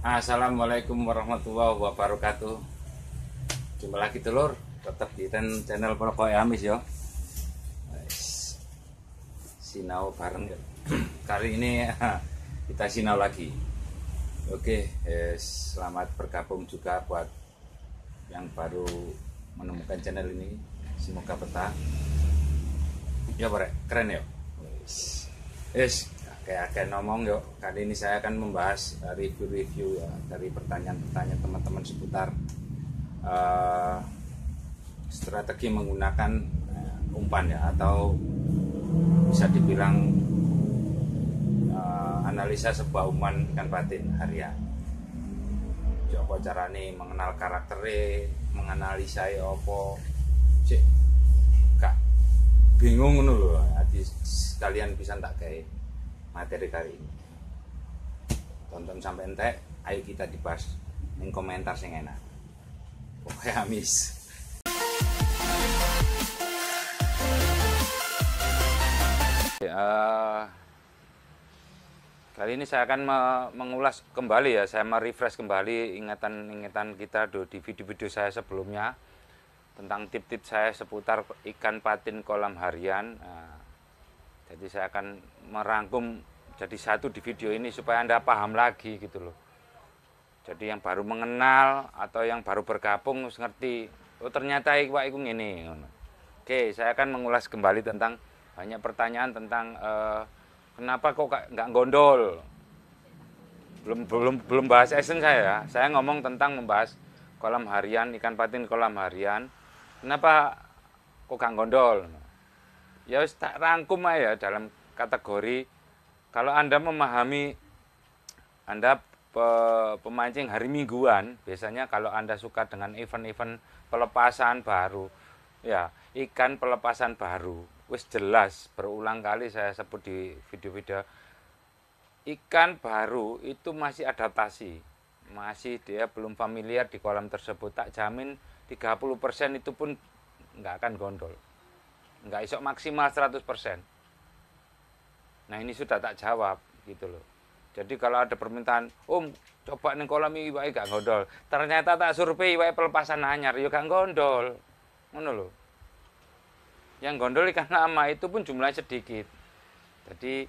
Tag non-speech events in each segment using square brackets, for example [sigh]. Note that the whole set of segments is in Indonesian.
Assalamualaikum warahmatullahi wabarakatuh Jumpa lagi telur Tetap di channel Proko Amis yo Sinau bareng ya. [clears throat] Kali ini kita sinau lagi Oke eh, Selamat bergabung juga buat Yang baru menemukan channel ini Semoga betah Ya barek keren ya yes kayak agak ngomong yuk kali ini saya akan membahas eh, review-review ya dari pertanyaan-pertanyaan teman-teman seputar uh, strategi menggunakan uh, umpan ya atau bisa dibilang uh, analisa sebuah umpan ikan patin harian coba ya, cara nih mengenal karakternya menganalisa ya opo cek kak bingung nul, jadi sekalian bisa tak kayak materi kali ini tonton sampai entek ayo kita dibahas yang komentar yang enak pokoknya amis uh, kali ini saya akan mengulas kembali ya saya merefresh kembali ingatan-ingatan kita di video-video saya sebelumnya tentang tip-tip saya seputar ikan patin kolam harian uh, jadi saya akan merangkum jadi satu di video ini supaya Anda paham lagi gitu loh. Jadi yang baru mengenal atau yang baru bergabung ngerti, oh ternyata iwak iku ngene. Oke, saya akan mengulas kembali tentang banyak pertanyaan tentang eh, kenapa kok nggak gondol. Belum belum belum bahas esen saya. Ya. Saya ngomong tentang membahas kolam harian ikan patin kolam harian. Kenapa kok gak gondol? ya tak rangkum aja ya dalam kategori kalau Anda memahami Anda pe, pemancing hari mingguan, biasanya kalau Anda suka dengan event-event pelepasan baru, ya ikan pelepasan baru, wis jelas berulang kali saya sebut di video-video ikan baru itu masih adaptasi masih dia belum familiar di kolam tersebut tak jamin 30% itu pun nggak akan gondol nggak isok maksimal 100%. Nah ini sudah tak jawab gitu loh. Jadi kalau ada permintaan, Om coba nih kolam ini baik gak gondol. Ternyata tak survei baik pelepasan anyar, yuk ya gak gondol. Ngono loh. Yang gondol ikan lama itu pun jumlahnya sedikit. Jadi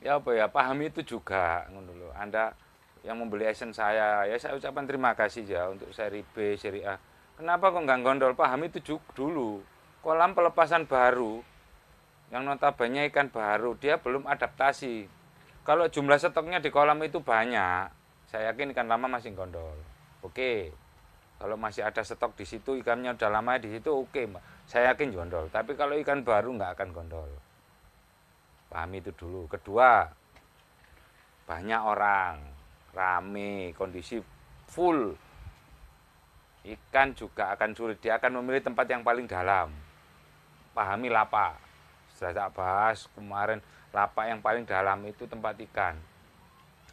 ya apa ya pahami itu juga ngono loh. Anda yang membeli esen saya ya saya ucapkan terima kasih ya untuk seri B, seri A. Kenapa kok nggak gondol? Pahami itu juga dulu kolam pelepasan baru yang notabene ikan baru dia belum adaptasi. Kalau jumlah stoknya di kolam itu banyak, saya yakin ikan lama masih gondol. Oke. Kalau masih ada stok di situ ikannya udah lama di situ oke, Saya yakin gondol. Tapi kalau ikan baru nggak akan gondol. Pahami itu dulu. Kedua, banyak orang, rame, kondisi full. Ikan juga akan sulit, dia akan memilih tempat yang paling dalam pahami lapak Sudah tak bahas kemarin lapa yang paling dalam itu tempat ikan.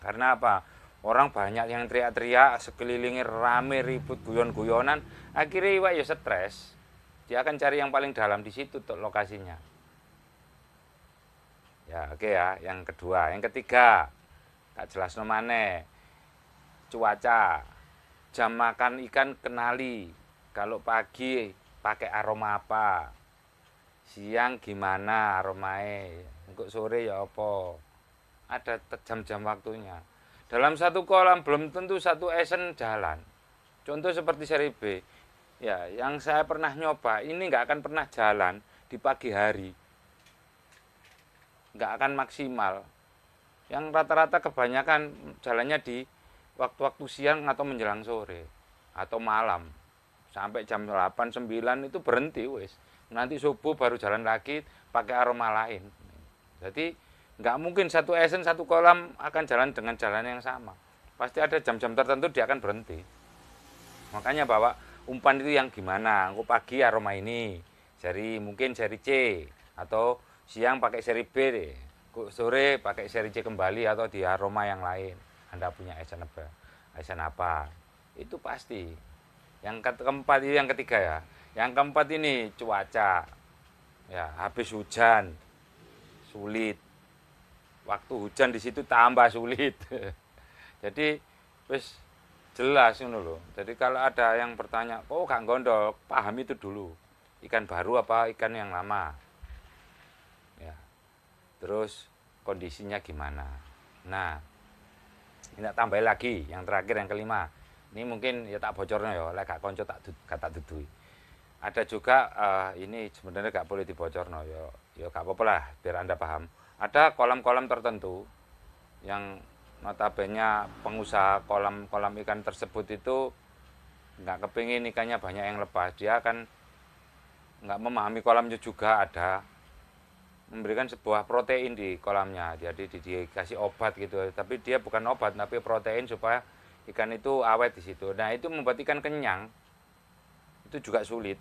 Karena apa? Orang banyak yang teriak-teriak sekelilingi rame ribut guyon-guyonan, akhirnya iwak ya stres. Dia akan cari yang paling dalam di situ tuh lokasinya. Ya, oke okay ya, yang kedua, yang ketiga. Tak jelas nomane. Cuaca. Jam makan ikan kenali. Kalau pagi pakai aroma apa? siang gimana aromae untuk sore ya apa ada jam-jam waktunya dalam satu kolam belum tentu satu esen jalan contoh seperti seri B ya yang saya pernah nyoba ini nggak akan pernah jalan di pagi hari nggak akan maksimal yang rata-rata kebanyakan jalannya di waktu-waktu siang atau menjelang sore atau malam sampai jam 8 9 itu berhenti wes nanti subuh baru jalan lagi pakai aroma lain. Jadi nggak mungkin satu esen satu kolam akan jalan dengan jalan yang sama. Pasti ada jam-jam tertentu dia akan berhenti. Makanya bawa umpan itu yang gimana? Aku pagi aroma ini, seri mungkin seri C atau siang pakai seri B deh. Sore pakai seri C kembali atau di aroma yang lain. Anda punya esen apa? Esen apa? Itu pasti. Yang keempat itu yang ketiga ya yang keempat ini cuaca. Ya, habis hujan sulit. Waktu hujan di situ tambah sulit. [laughs] Jadi wis jelas ngono loh. Jadi kalau ada yang bertanya, "Oh, Kang Gondok, paham itu dulu. Ikan baru apa ikan yang lama?" Ya. Terus kondisinya gimana? Nah, tidak tambah lagi yang terakhir yang kelima. Ini mungkin ya tak bocornya ya, lek gak konco tak gak tak dudui ada juga uh, ini sebenarnya nggak boleh no yo yo nggak apa-apa lah biar anda paham ada kolam-kolam tertentu yang notabene pengusaha kolam-kolam ikan tersebut itu nggak kepingin ikannya banyak yang lepas dia akan nggak memahami kolamnya juga ada memberikan sebuah protein di kolamnya jadi dikasih obat gitu tapi dia bukan obat tapi protein supaya ikan itu awet di situ nah itu membuat ikan kenyang itu juga sulit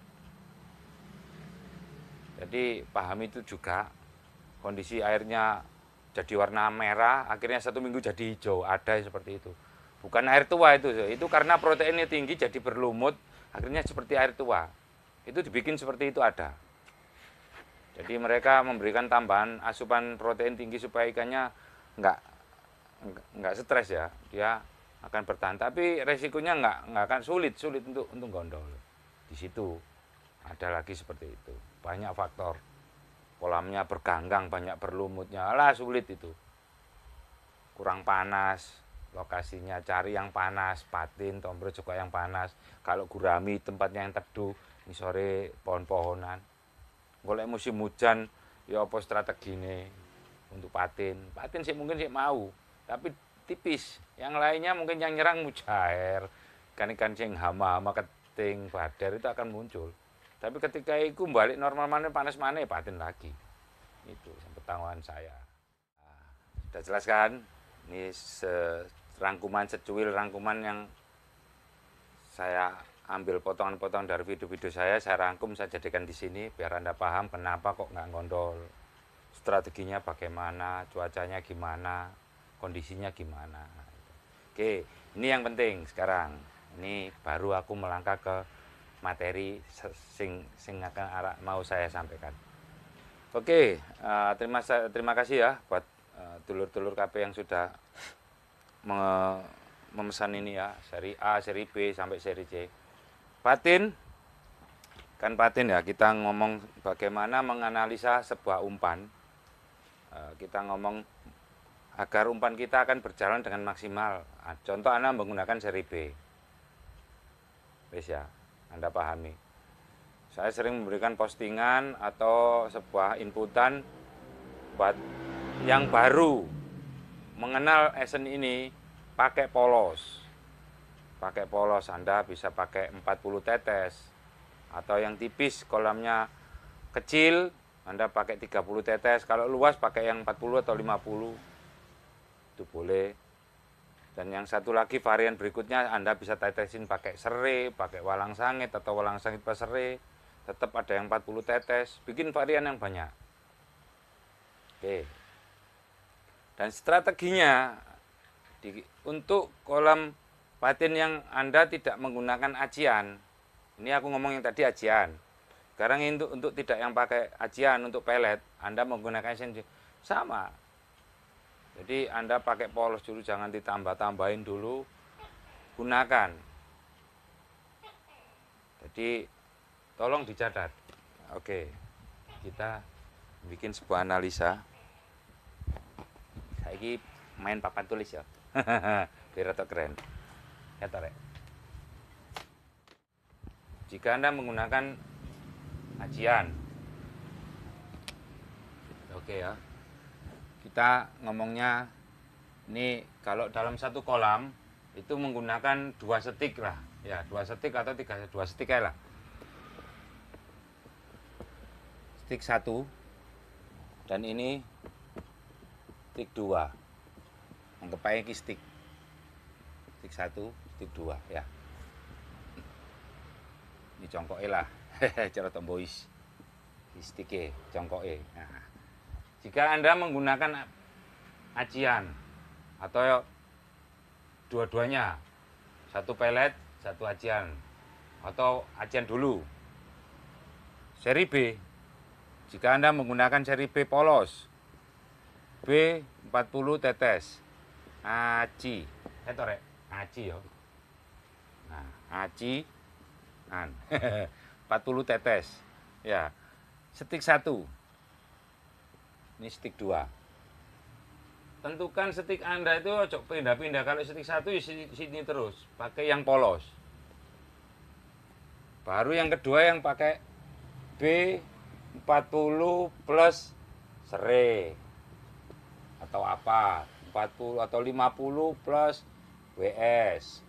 jadi pahami itu juga kondisi airnya jadi warna merah, akhirnya satu minggu jadi hijau, ada seperti itu. Bukan air tua itu, itu karena proteinnya tinggi jadi berlumut, akhirnya seperti air tua. Itu dibikin seperti itu ada. Jadi mereka memberikan tambahan asupan protein tinggi supaya ikannya nggak nggak stres ya, dia akan bertahan. Tapi resikonya nggak nggak akan sulit sulit untuk untuk gondol. Di situ ada lagi seperti itu banyak faktor kolamnya berganggang banyak berlumutnya lah sulit itu kurang panas lokasinya cari yang panas patin tombro juga yang panas kalau gurami tempatnya yang teduh ini pohon-pohonan boleh musim hujan ya apa ini untuk patin patin sih mungkin sih mau tapi tipis yang lainnya mungkin yang nyerang mujair ikan-ikan sing hama-hama keting badar itu akan muncul tapi ketika itu balik normal mana panas mana ya paten lagi. Itu pertanggungan saya. Nah, sudah jelas kan? Ini se rangkuman secuil rangkuman yang saya ambil potongan-potongan dari video-video saya, saya rangkum, saya jadikan di sini biar Anda paham kenapa kok nggak ngondol. Strateginya bagaimana, cuacanya gimana, kondisinya gimana. Oke, ini yang penting sekarang. Ini baru aku melangkah ke materi sing sing akan arah mau saya sampaikan. Oke, uh, terima terima kasih ya buat eh, dulur-dulur uh, KP yang sudah me memesan ini ya, seri A, seri B sampai seri C. Patin kan patin ya, kita ngomong bagaimana menganalisa sebuah umpan. Uh, kita ngomong agar umpan kita akan berjalan dengan maksimal. Nah, contoh Anda menggunakan seri B. Bisa. ya. Anda pahami. Saya sering memberikan postingan atau sebuah inputan buat yang baru mengenal esen ini pakai polos. Pakai polos Anda bisa pakai 40 tetes atau yang tipis kolamnya kecil Anda pakai 30 tetes, kalau luas pakai yang 40 atau 50. Itu boleh dan yang satu lagi varian berikutnya Anda bisa tetesin pakai serai, pakai walang sangit atau walang sangit pas serai. Tetap ada yang 40 tetes, bikin varian yang banyak. Oke. Dan strateginya di, untuk kolam patin yang Anda tidak menggunakan ajian. Ini aku ngomong yang tadi ajian. Sekarang untuk untuk tidak yang pakai ajian untuk pelet, Anda menggunakan sendiri. sama jadi Anda pakai polos dulu jangan ditambah-tambahin dulu. Gunakan. Jadi tolong dicatat. Oke. Kita bikin sebuah analisa. Saiki main papan tulis ya. [laughs] Biar keren. Ya tarik. Jika Anda menggunakan ajian. Oke ya kita ngomongnya ini kalau dalam satu kolam itu menggunakan dua setik lah ya dua setik atau tiga dua setik lah stik satu dan ini stik dua anggap aja ini stik satu stik dua ya ini congkok lah [laughs] cara tombois stick congkok nah jika Anda menggunakan acian atau dua-duanya, satu pelet, satu acian, atau acian dulu. Seri B, jika Anda menggunakan seri B polos, B 40 tetes, aci, etore, eh, aci yo. Nah, aci, an, 40 tetes, ya, stik satu ini stick 2. Tentukan stick Anda itu cocok pindah-pindah. Kalau stick 1 ya sini terus, pakai yang polos. Baru yang kedua yang pakai B40 plus sere atau apa 40 atau 50 plus WS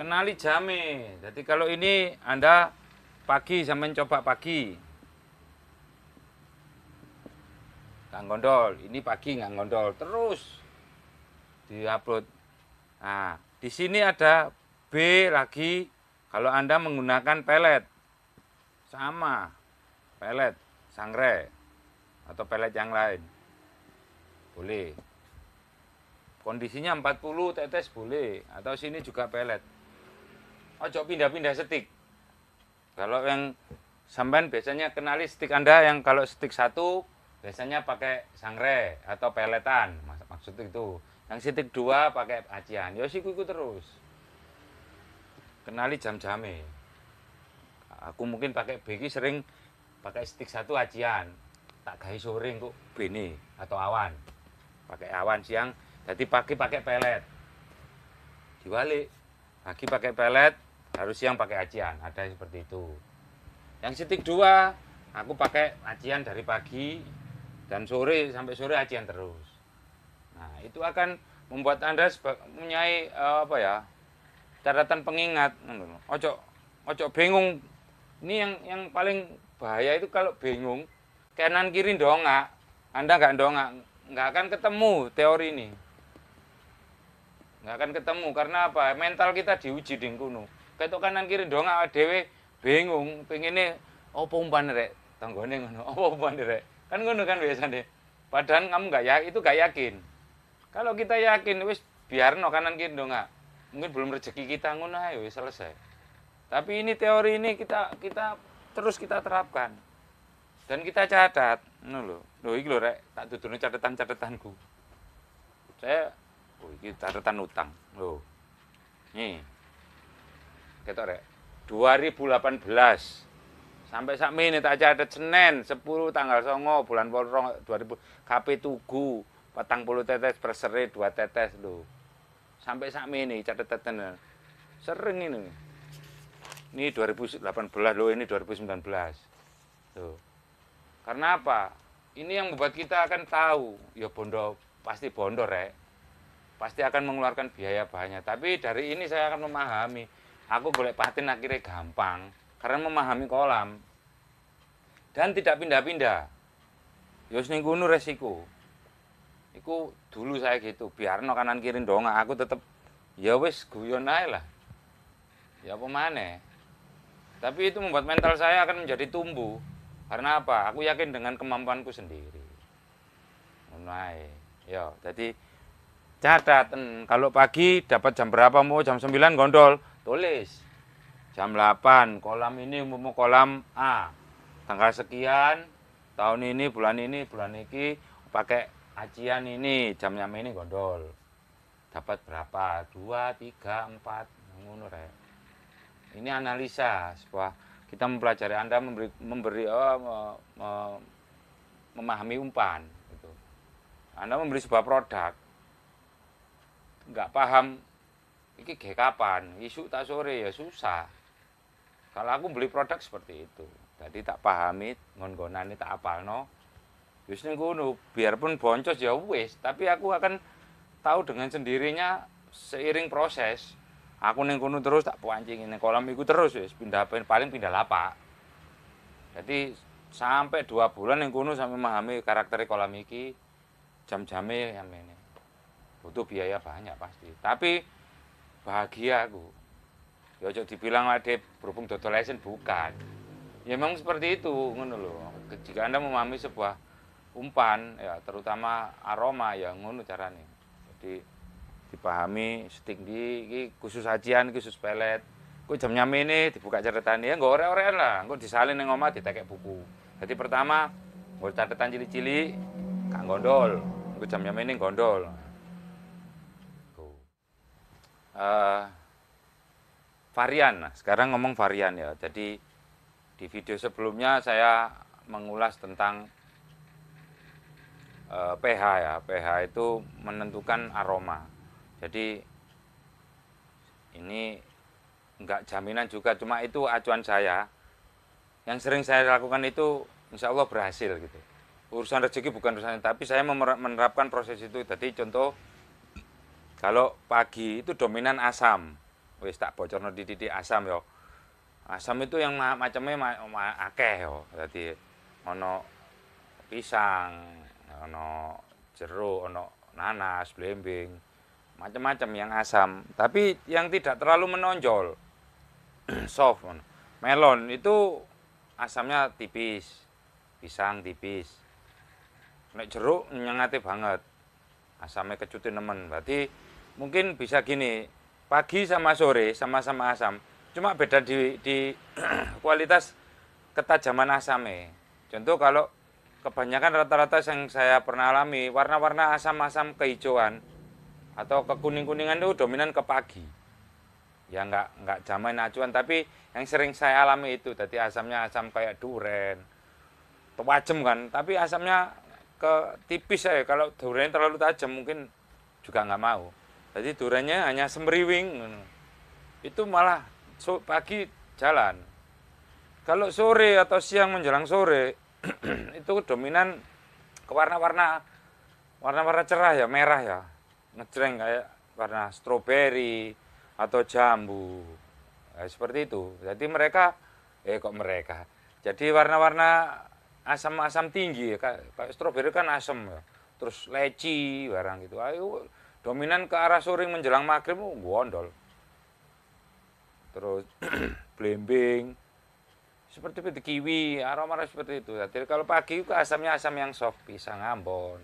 kenali jame jadi kalau ini Anda pagi sampai coba pagi nggak ngondol ini pagi nggak ngondol terus diupload nah di sini ada B lagi kalau anda menggunakan pelet sama pelet sangre atau pelet yang lain boleh kondisinya 40 tetes boleh atau sini juga pelet ojo pindah-pindah setik kalau yang sampean biasanya kenali stick anda yang kalau stick satu biasanya pakai sangre atau peletan Maksud, itu yang sitik dua pakai acian yo ya kuku terus kenali jam-jame aku mungkin pakai begi sering pakai stick satu acian tak gay sore kok bini atau awan pakai awan siang jadi pagi pakai pelet diwali pagi pakai pelet harus siang pakai acian ada seperti itu yang stick dua aku pakai acian dari pagi dan sore sampai sore ajian terus. Nah, itu akan membuat Anda mempunyai uh, apa ya? catatan pengingat Ojo ojo bingung. Ini yang yang paling bahaya itu kalau bingung kanan kiri dongak. Anda nggak dongak, nggak akan ketemu teori ini. Nggak akan ketemu karena apa? Mental kita diuji di kuno. Ketok kanan kiri dongak dhewe bingung pengennya opo umpan rek tanggone ngono opo umpan rek kan ngono kan biasa deh. padahal kamu nggak ya itu gak yakin kalau kita yakin wis biar no kanan kiri dong nggak mungkin belum rezeki kita ngono ayo wis selesai tapi ini teori ini kita kita terus kita terapkan dan kita catat ngono lo lho iki rek tak nih catatan-catatanku saya oh iki catatan utang lo nih ketok rek 2018 Sampai sak ini tak ada Senin 10 tanggal songo bulan 8 2000 KP Tugu puluh tetes perseri dua tetes lo Sampai sak catat tetenan Sering ini. Ini 2018 lo ini 2019. Tuh. Karena apa? Ini yang membuat kita akan tahu, ya bondo pasti bondo rek. Pasti akan mengeluarkan biaya banyak. Tapi dari ini saya akan memahami. Aku boleh patin akhirnya gampang karena memahami kolam dan tidak pindah-pindah yos ya ning resiko iku dulu saya gitu biar no kanan kiri dong aku tetap ya wes guyon aja lah ya apa mana tapi itu membuat mental saya akan menjadi tumbuh karena apa aku yakin dengan kemampuanku sendiri mulai ya jadi catatan. kalau pagi dapat jam berapa mau jam 9 gondol tulis jam 8 kolam ini umum kolam A tanggal sekian tahun ini bulan ini bulan ini pakai acian ini jamnya ini gondol dapat berapa dua tiga empat ngono ini analisa sebuah kita mempelajari anda memberi memberi oh, me, me, memahami umpan gitu. anda memberi sebuah produk nggak paham ini kapan isu tak sore ya susah kalau aku beli produk seperti itu. Jadi tak pahami nggon ini tak no. no aku ngono, biarpun boncos ya wes, tapi aku akan tahu dengan sendirinya seiring proses. Aku nengkunu terus tak pancing ini kolam ikut terus wes pindah paling pindah lapak. Jadi sampai dua bulan yang kuno sampai memahami karakter kolam iki jam-jamnya yang ini butuh biaya banyak pasti tapi bahagia aku ya ojo dibilang lah berhubung total bukan ya memang seperti itu ngono loh jika anda memahami sebuah umpan ya terutama aroma ya ngono caranya jadi dipahami setinggi khusus hajian khusus pelet kok jam nyam ini dibuka catatan ya nggak ore-orean lah kok disalin yang omah ditekek buku jadi pertama nggak catatan cili-cili kang gondol kok jam ini gondol uh, varian. Nah, sekarang ngomong varian ya. Jadi di video sebelumnya saya mengulas tentang e, pH ya. pH itu menentukan aroma. Jadi ini enggak jaminan juga cuma itu acuan saya. Yang sering saya lakukan itu insya Allah berhasil gitu. Urusan rezeki bukan urusan tapi saya menerapkan proses itu. Tadi contoh kalau pagi itu dominan asam, wis tak bocorno titik asam yo. Asam itu yang macam macamnya ma ma akeh yo. jadi ono pisang, ono jeruk, ono nanas, blembing, macam-macam yang asam, tapi yang tidak terlalu menonjol. [clears throat] Soft. Melon itu asamnya tipis, pisang tipis. Nek jeruk nyengate banget. Asamnya kecutin nemen. Berarti mungkin bisa gini, pagi sama sore sama-sama asam cuma beda di, di [clears throat] kualitas ketajaman asamnya contoh kalau kebanyakan rata-rata yang saya pernah alami warna-warna asam-asam kehijauan atau kekuning-kuningan itu dominan ke pagi ya nggak nggak jamain acuan tapi yang sering saya alami itu tadi asamnya asam kayak duren tajam kan tapi asamnya ke tipis saya kalau duren terlalu tajam mungkin juga nggak mau jadi durannya hanya semeriwing. Itu malah pagi jalan. Kalau sore atau siang menjelang sore [clears throat] itu dominan ke warna-warna warna-warna cerah ya, merah ya. Ngejreng kayak warna stroberi atau jambu. Eh, seperti itu. Jadi mereka eh kok mereka. Jadi warna-warna asam-asam tinggi ya, kayak, kayak stroberi kan asam ya. Terus leci barang gitu. Ayo dominan ke arah suring menjelang maghrib oh, wondol terus [clears throat] blimbing seperti itu kiwi aroma seperti itu jadi kalau pagi itu asamnya asam yang soft pisang ambon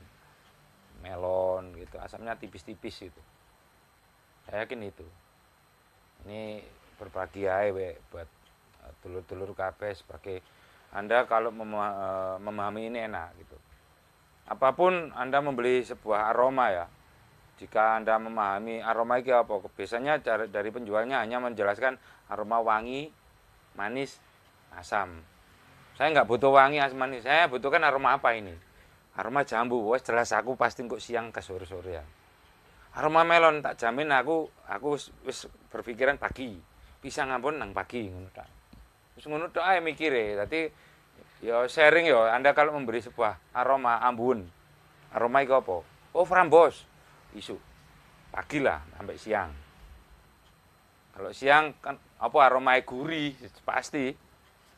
melon gitu asamnya tipis-tipis itu saya yakin itu ini berbagi aja buat e, telur-telur kabeh sebagai anda kalau e, memahami ini enak gitu apapun anda membeli sebuah aroma ya jika Anda memahami aroma itu apa, biasanya dari penjualnya hanya menjelaskan aroma wangi, manis, asam. Saya nggak butuh wangi, asam, manis. Saya butuhkan aroma apa ini? Aroma jambu, wes jelas aku pasti kok siang ke sore-sore ya. Aroma melon tak jamin aku aku wis berpikiran pagi. Pisang ampun nang pagi ngono Terus Wis ngono tok ae mikire. Dadi ya sharing ya Anda kalau memberi sebuah aroma ambun. Aroma itu apa? Oh, frambos isu pagi lah sampai siang kalau siang kan apa aroma gurih pasti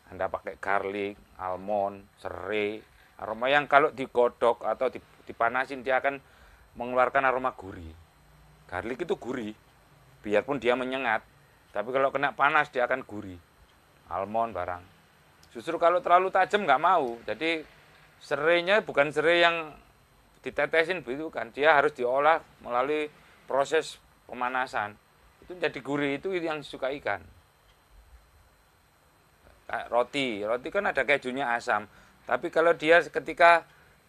anda pakai garlic almond serai aroma yang kalau digodok atau dipanasin dia akan mengeluarkan aroma gurih garlic itu gurih biarpun dia menyengat tapi kalau kena panas dia akan gurih almond barang justru kalau terlalu tajam nggak mau jadi serainya bukan serai yang ditetesin begitu kan dia harus diolah melalui proses pemanasan itu jadi gurih itu yang suka ikan roti roti kan ada kejunya asam tapi kalau dia ketika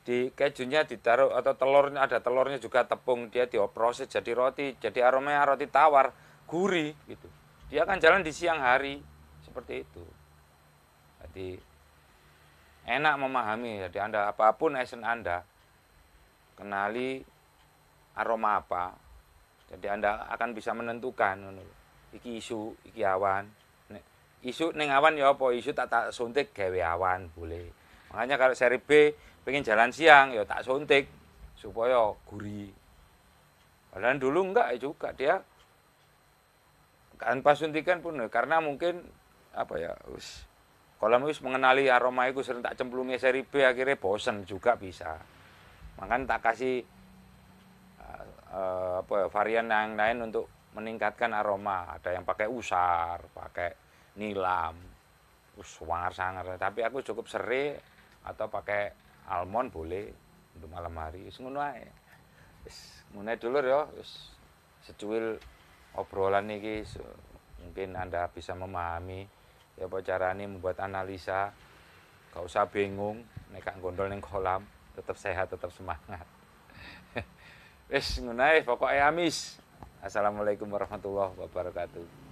di kejunya ditaruh atau telurnya ada telurnya juga tepung dia dioproses jadi roti jadi aromanya roti tawar gurih gitu dia akan jalan di siang hari seperti itu jadi enak memahami jadi anda apapun esen anda kenali aroma apa jadi anda akan bisa menentukan iki isu iki awan isu neng awan ya apa isu tak tak suntik gawe awan boleh makanya kalau seri B pengen jalan siang ya tak suntik supaya gurih padahal dulu enggak juga dia tanpa suntikan pun ya, karena mungkin apa ya us kalau mengenali aroma itu sering tak cemplungnya seri B akhirnya bosen juga bisa Makan tak kasih uh, apa ya, varian yang lain untuk meningkatkan aroma. Ada yang pakai usar, pakai nilam, uswangar-sangar. Tapi aku cukup seri atau pakai almond boleh untuk malam hari. semuanya mulai, dulu ya, secuil obrolan ini mungkin Anda bisa memahami ya apa ini membuat analisa. Gak usah bingung nekak gondol neng kolam tetap sehat, tetap semangat. [laughs] Wes ngunai pokoknya amis. Assalamualaikum warahmatullahi wabarakatuh.